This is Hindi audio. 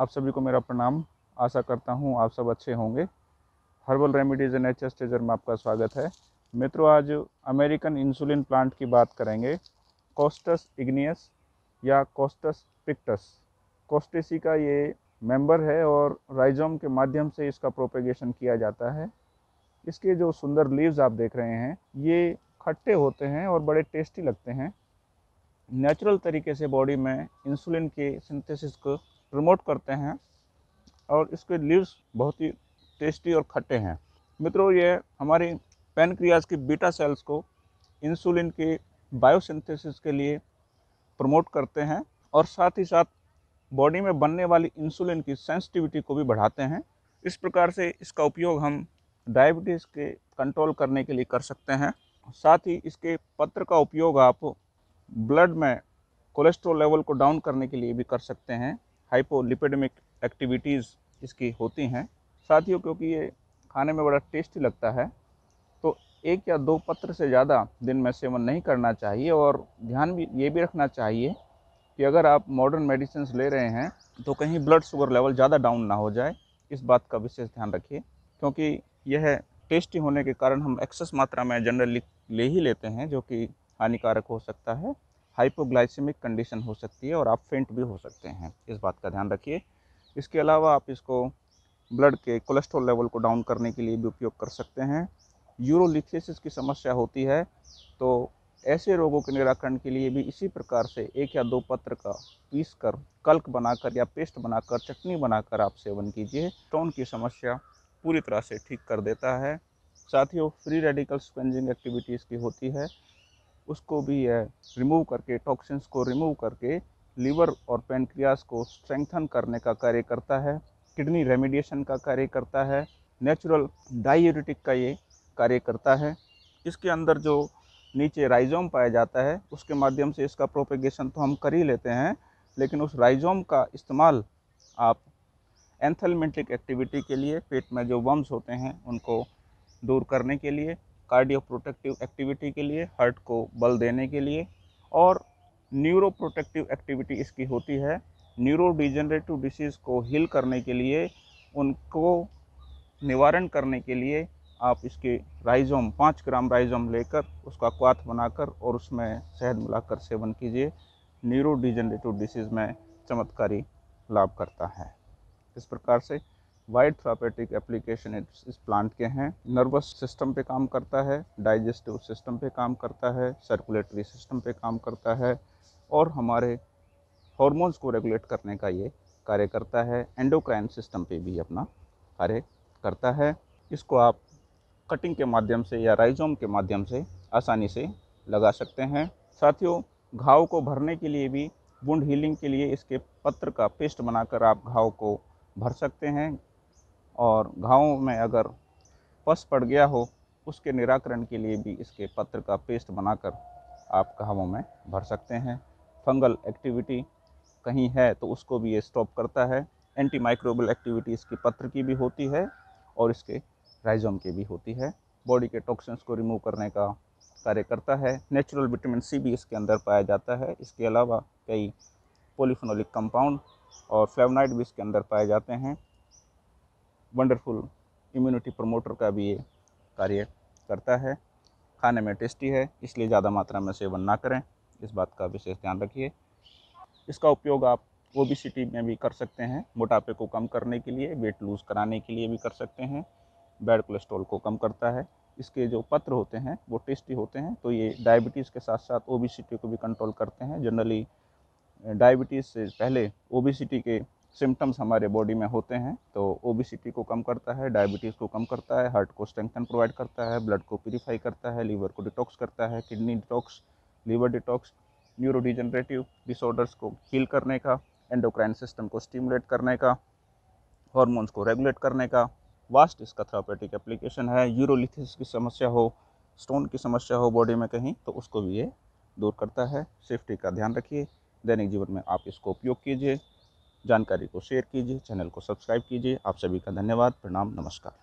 आप सभी को मेरा प्रणाम आशा करता हूँ आप सब अच्छे होंगे herbal remedies and heritage में आपका स्वागत है मित्रों आज अमेरिकन इंसुलिन प्लांट की बात करेंगे कोस्टस इग्नियस या कोस्टस पिक्टस कोस्टेसी का ये मेंबर है और राइजोम के माध्यम से इसका प्रोपेगेशन किया जाता है इसके जो सुंदर लीव्स आप देख रहे हैं ये खट्टे होते हैं और बड़े टेस्टी लगते हैं नेचुरल तरीके से बॉडी में इंसुलिन के सिंथेसिस को प्रमोट करते हैं और इसके लीव्स बहुत ही टेस्टी और खट्टे हैं मित्रों ये हमारी पेनक्रियाज की बीटा सेल्स को इंसुलिन की बायोसिंथेसिस के लिए प्रमोट करते हैं और साथ ही साथ बॉडी में बनने वाली इंसुलिन की सेंसिटिविटी को भी बढ़ाते हैं इस प्रकार से इसका उपयोग हम डायबिटीज़ के कंट्रोल करने के लिए कर सकते हैं साथ ही इसके पत्र का उपयोग आप ब्लड में कोलेस्ट्रॉल लेवल को डाउन करने के लिए भी कर सकते हैं हाइपोलिपिडमिक एक्टिविटीज़ इसकी होती हैं साथियों क्योंकि ये खाने में बड़ा टेस्टी लगता है तो एक या दो पत्र से ज़्यादा दिन में सेवन नहीं करना चाहिए और ध्यान भी ये भी रखना चाहिए कि अगर आप मॉडर्न मेडिसिन ले रहे हैं तो कहीं ब्लड शुगर लेवल ज़्यादा डाउन ना हो जाए इस बात का विशेष ध्यान रखिए क्योंकि यह टेस्टी होने के कारण हम एक्सेस मात्रा में जनरली ले ही लेते हैं जो कि हानिकारक हो सकता है हाइपोग्लाइसेमिक कंडीशन हो सकती है और आप फेंट भी हो सकते हैं इस बात का ध्यान रखिए इसके अलावा आप इसको ब्लड के कोलेस्ट्रॉल लेवल को डाउन करने के लिए भी उपयोग कर सकते हैं यूरोलिथियसिस की समस्या होती है तो ऐसे रोगों के निराकरण के लिए भी इसी प्रकार से एक या दो पत्र का पीस कर कल्क बनाकर या पेस्ट बनाकर चटनी बनाकर आप सेवन कीजिए स्टोन की समस्या पूरी तरह से ठीक कर देता है साथ ही वो फ्री रेडिकल स्पेंजिंग एक्टिविटीज़ की होती है उसको भी यह रिमूव करके टॉक्सिन्स को रिमूव करके लीवर और पेनक्रियास को स्ट्रेंथन करने का कार्य करता है किडनी रेमिडिएशन का कार्य करता है नेचुरल डायूरेटिक का ये कार्य करता है इसके अंदर जो नीचे राइजोम पाया जाता है उसके माध्यम से इसका प्रोपेगेशन तो हम कर ही लेते हैं लेकिन उस राइजोम का इस्तेमाल आप एंथलमेंटिक एक्टिविटी के लिए पेट में जो वम्स होते हैं उनको दूर करने के लिए कार्डियो प्रोटेक्टिव एक्टिविटी के लिए हार्ट को बल देने के लिए और न्यूरो प्रोटेक्टिव एक्टिविटी इसकी होती है न्यूरो डिसीज़ को हील करने के लिए उनको निवारण करने के लिए आप इसके राइजोम पाँच ग्राम राइजोम लेकर उसका क्वाथ बनाकर और उसमें शहद मिलाकर सेवन कीजिए न्यूरो डिसीज़ में चमत्कारी लाभ करता है इस प्रकार से वाइड थ्रापेटिक एप्लीकेशन इस प्लांट के हैं नर्वस सिस्टम पे काम करता है डाइजेस्टिव सिस्टम पे काम करता है सर्कुलेटरी सिस्टम पे काम करता है और हमारे हॉर्मोन्स को रेगुलेट करने का ये कार्य करता है एंडोक्राइन सिस्टम पे भी अपना कार्य करता है इसको आप कटिंग के माध्यम से या राइजोम के माध्यम से आसानी से लगा सकते हैं साथियों घाव को भरने के लिए भी बुंड हीलिंग के लिए इसके पत्र का पेस्ट बनाकर आप घाव को भर सकते हैं और घावों में अगर पस पड़ गया हो उसके निराकरण के लिए भी इसके पत्र का पेस्ट बनाकर आप घावों में भर सकते हैं फंगल एक्टिविटी कहीं है तो उसको भी ये स्टॉप करता है एंटी माइक्रोबल एक्टिविटी इसके पत्र की भी होती है और इसके राइजोम की भी होती है बॉडी के टॉक्सेंस को रिमूव करने का कार्य करता है नेचुरल विटामिन सी भी इसके अंदर पाया जाता है इसके अलावा कई पोलिफिनोलिक कंपाउंड और फ्लेवनाइड भी इसके अंदर पाए जाते हैं वंडरफुल इम्यूनिटी प्रमोटर का भी ये कार्य करता है खाने में टेस्टी है इसलिए ज़्यादा मात्रा में सेवन ना करें इस बात का विशेष ध्यान रखिए इसका उपयोग आप ओबिसिटी में भी कर सकते हैं मोटापे को कम करने के लिए वेट लूज़ कराने के लिए भी कर सकते हैं बैड कोलेस्ट्रॉल को कम करता है इसके जो पत्र होते हैं वो टेस्टी होते हैं तो ये डायबिटीज़ के साथ साथ ओबिसिटी को भी कंट्रोल करते हैं जनरली डायबिटीज़ से पहले ओबिसिटी के सिम्टम्स हमारे बॉडी में होते हैं तो ओबिसिटी को कम करता है डायबिटीज़ को कम करता है हार्ट को स्ट्रेंथन प्रोवाइड करता है ब्लड को प्योरीफाई करता है लीवर को डिटॉक्स करता है kidney detox liver detox neurodegenerative disorders को हील करने का एंडोक्राइन सिस्टम को स्टिमुलेट करने का हॉर्मोन्स को रेगुलेट करने का वास्ट इसका थेरापेटिक एप्लीकेशन है यूरोलिथिस की समस्या हो स्टोन की समस्या हो बॉडी में कहीं तो उसको भी ये दूर करता है सेफ्टी का ध्यान रखिए दैनिक जीवन में आप इसको उपयोग कीजिए जानकारी को शेयर कीजिए चैनल को सब्सक्राइब कीजिए आप सभी का धन्यवाद प्रणाम नमस्कार